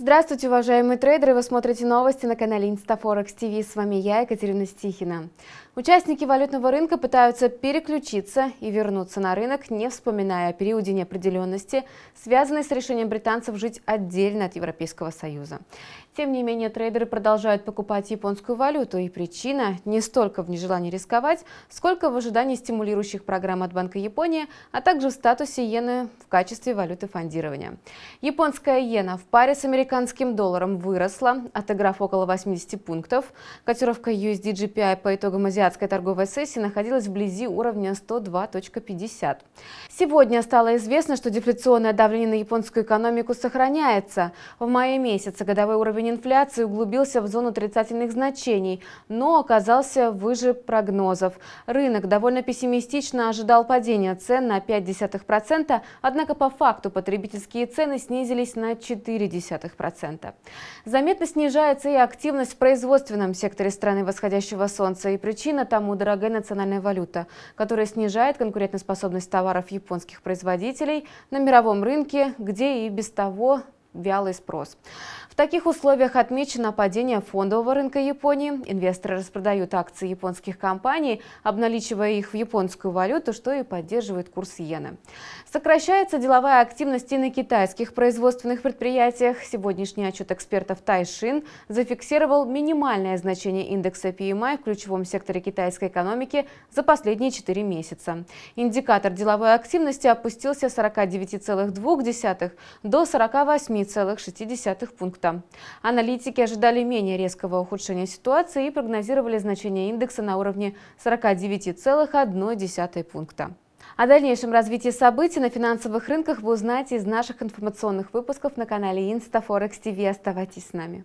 Здравствуйте, уважаемые трейдеры! Вы смотрите новости на канале Инстафорекс ТВ. С вами я, Екатерина Стихина. Участники валютного рынка пытаются переключиться и вернуться на рынок, не вспоминая о периоде неопределенности, связанной с решением британцев жить отдельно от Европейского Союза. Тем не менее, трейдеры продолжают покупать японскую валюту, и причина не столько в нежелании рисковать, сколько в ожидании стимулирующих программ от Банка Японии, а также в статусе иены в качестве валюты фондирования. Японская иена в паре с американской американским долларом выросла, отыграв около 80 пунктов. Котировка USD GPI по итогам азиатской торговой сессии находилась вблизи уровня 102.50. Сегодня стало известно, что дефляционное давление на японскую экономику сохраняется. В мае месяце годовой уровень инфляции углубился в зону отрицательных значений, но оказался выше прогнозов. Рынок довольно пессимистично ожидал падения цен на 0,5%, однако по факту потребительские цены снизились на 4 десятых. 0,3%. Заметно снижается и активность в производственном секторе страны восходящего солнца. И причина тому дорогая национальная валюта, которая снижает конкурентоспособность товаров японских производителей на мировом рынке, где и без того вялый спрос. В таких условиях отмечено падение фондового рынка Японии. Инвесторы распродают акции японских компаний, обналичивая их в японскую валюту, что и поддерживает курс иены. Сокращается деловая активность и на китайских производственных предприятиях. Сегодняшний отчет экспертов Тайшин зафиксировал минимальное значение индекса PMI в ключевом секторе китайской экономики за последние 4 месяца. Индикатор деловой активности опустился с 49,2 до 48 8,6 пункта. Аналитики ожидали менее резкого ухудшения ситуации и прогнозировали значение индекса на уровне 49,1 пункта. О дальнейшем развитии событий на финансовых рынках вы узнаете из наших информационных выпусков на канале Инста Форекс ТВ. Оставайтесь с нами.